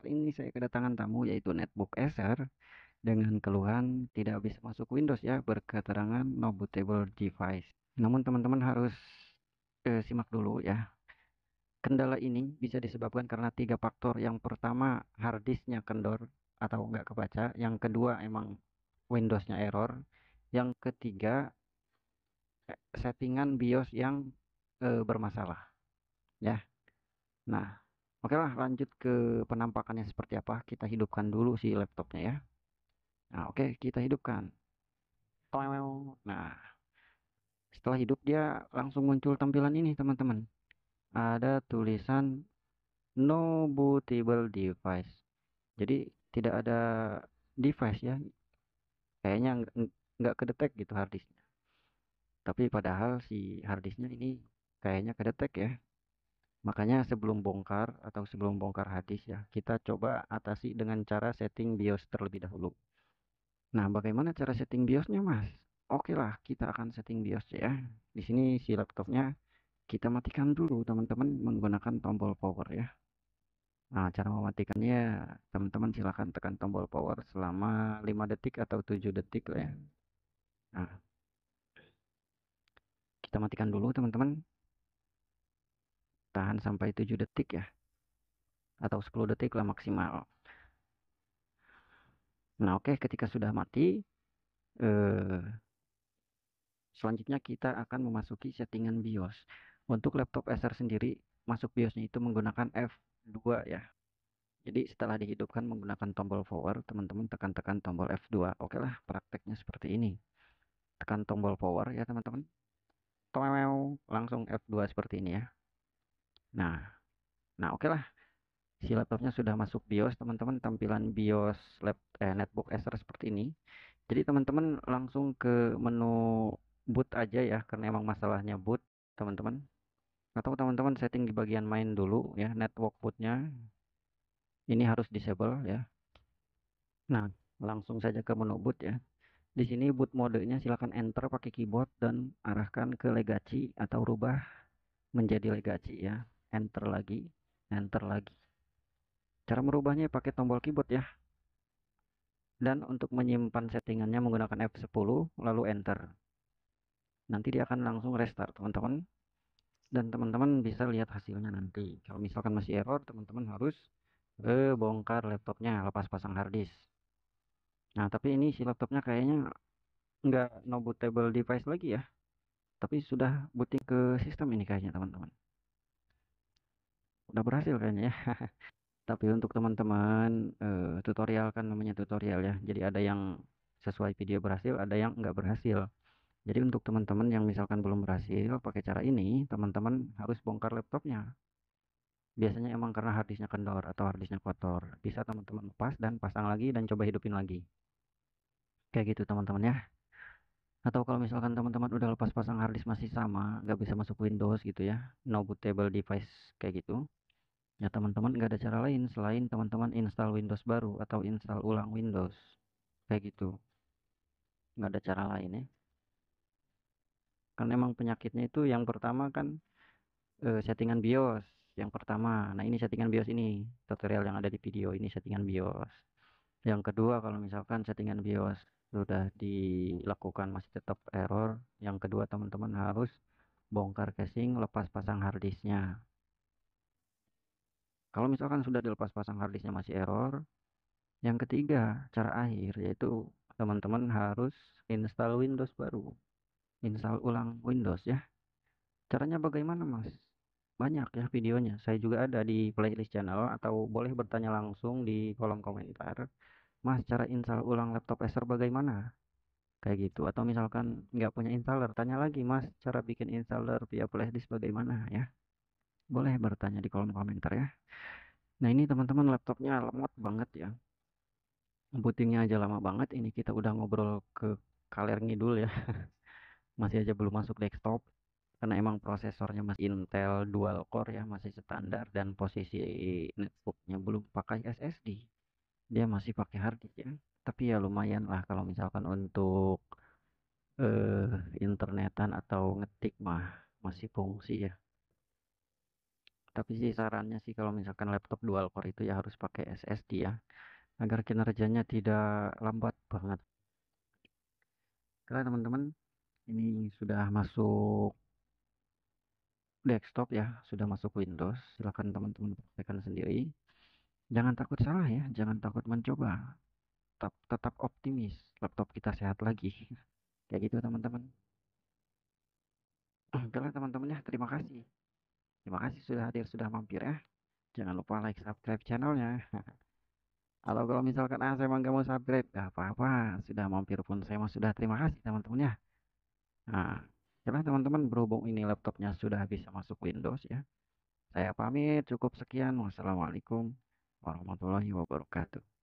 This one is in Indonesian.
Kali ini saya kedatangan tamu yaitu netbook Acer dengan keluhan tidak bisa masuk Windows ya berketerangan no bootable device. Namun teman-teman harus eh, simak dulu ya. Kendala ini bisa disebabkan karena tiga faktor. Yang pertama harddisknya kendor atau nggak kebaca. Yang kedua emang Windowsnya error. Yang ketiga settingan BIOS yang eh, bermasalah. Ya. Nah, Oke lah lanjut ke penampakannya seperti apa kita hidupkan dulu si laptopnya ya nah oke kita hidupkan nah setelah hidup dia langsung muncul tampilan ini teman-teman ada tulisan no bootable device jadi tidak ada device ya kayaknya nggak kedetek gitu harddisknya tapi padahal si harddisknya ini kayaknya kedetek ya Makanya sebelum bongkar atau sebelum bongkar hadis ya, kita coba atasi dengan cara setting BIOS terlebih dahulu. Nah, bagaimana cara setting BIOSnya, Mas? Oke lah, kita akan setting BIOS ya. Di sini si laptopnya kita matikan dulu, teman-teman, menggunakan tombol power ya. Nah, cara mematikannya, ya, teman-teman silahkan tekan tombol power selama 5 detik atau 7 detik lah ya. Nah, kita matikan dulu, teman-teman tahan sampai 7 detik ya atau 10 detik lah maksimal nah oke okay, ketika sudah mati eh, selanjutnya kita akan memasuki settingan BIOS untuk laptop Acer sendiri masuk BIOSnya itu menggunakan F2 ya jadi setelah dihidupkan menggunakan tombol power, teman-teman tekan-tekan tombol F2. Oke lah, prakteknya seperti ini. Tekan tombol power ya teman-teman. Langsung F2 seperti ini ya. Nah, nah oke lah. Si laptopnya sudah masuk BIOS, teman-teman tampilan BIOS lab, eh, netbook Acer seperti ini. Jadi teman-teman langsung ke menu boot aja ya, karena emang masalahnya boot, teman-teman. Atau teman-teman setting di bagian main dulu ya, network bootnya. Ini harus disable ya. Nah, langsung saja ke menu boot ya. Di sini boot modenya silahkan enter pakai keyboard dan arahkan ke legacy atau rubah menjadi legacy ya enter lagi enter lagi cara merubahnya ya, pakai tombol keyboard ya dan untuk menyimpan settingannya menggunakan F10 lalu enter nanti dia akan langsung restart teman-teman dan teman-teman bisa lihat hasilnya nanti kalau misalkan masih error teman-teman harus bongkar laptopnya lepas pasang harddisk nah tapi ini si laptopnya kayaknya nggak no bootable device lagi ya tapi sudah booting ke sistem ini kayaknya teman-teman udah berhasil kayaknya ya tapi untuk teman-teman uh, tutorial kan namanya tutorial ya jadi ada yang sesuai video berhasil ada yang nggak berhasil jadi untuk teman-teman yang misalkan belum berhasil pakai cara ini teman-teman harus bongkar laptopnya biasanya emang karena harddisknya kendor atau harddisknya kotor bisa teman-teman lepas dan pasang lagi dan coba hidupin lagi kayak gitu teman-teman ya atau kalau misalkan teman-teman udah lepas pasang harddisk masih sama nggak bisa masuk Windows gitu ya no bootable device kayak gitu ya teman-teman nggak ada cara lain selain teman-teman install Windows baru atau install ulang Windows kayak gitu nggak ada cara lain ya kan emang penyakitnya itu yang pertama kan e, settingan BIOS yang pertama nah ini settingan BIOS ini tutorial yang ada di video ini settingan BIOS yang kedua kalau misalkan settingan BIOS sudah dilakukan masih tetap error yang kedua teman-teman harus bongkar casing lepas pasang harddisknya kalau misalkan sudah dilepas pasang harddisknya masih error, yang ketiga cara akhir yaitu teman-teman harus install Windows baru, install ulang Windows ya. Caranya bagaimana mas? Banyak ya videonya. Saya juga ada di playlist channel atau boleh bertanya langsung di kolom komentar. Mas, cara install ulang laptop Acer bagaimana? Kayak gitu. Atau misalkan nggak punya installer, tanya lagi mas, cara bikin installer via playlist bagaimana ya? boleh bertanya di kolom komentar ya nah ini teman-teman laptopnya lemot banget ya bootingnya aja lama banget ini kita udah ngobrol ke kaler ngidul ya masih aja belum masuk desktop karena emang prosesornya masih Intel dual core ya masih standar dan posisi netbooknya belum pakai SSD dia masih pakai hard ya tapi ya lumayan lah kalau misalkan untuk eh, internetan atau ngetik mah masih fungsi ya tapi sih sarannya sih kalau misalkan laptop dual core itu ya harus pakai SSD ya agar kinerjanya tidak lambat banget karena teman-teman ini sudah masuk desktop ya sudah masuk Windows silahkan teman-teman praktekkan sendiri jangan takut salah ya jangan takut mencoba tetap, tetap optimis laptop kita sehat lagi kayak gitu teman-teman Oke teman-teman ya, terima kasih. Terima kasih sudah hadir, sudah mampir ya. Jangan lupa like, subscribe channelnya. Atau kalau misalkan ah, saya nggak mau subscribe, nggak apa-apa. Sudah mampir pun saya mau sudah terima kasih teman-teman ya. Nah, karena teman-teman berhubung ini laptopnya sudah bisa masuk Windows ya. Saya pamit, cukup sekian. Wassalamualaikum warahmatullahi wabarakatuh.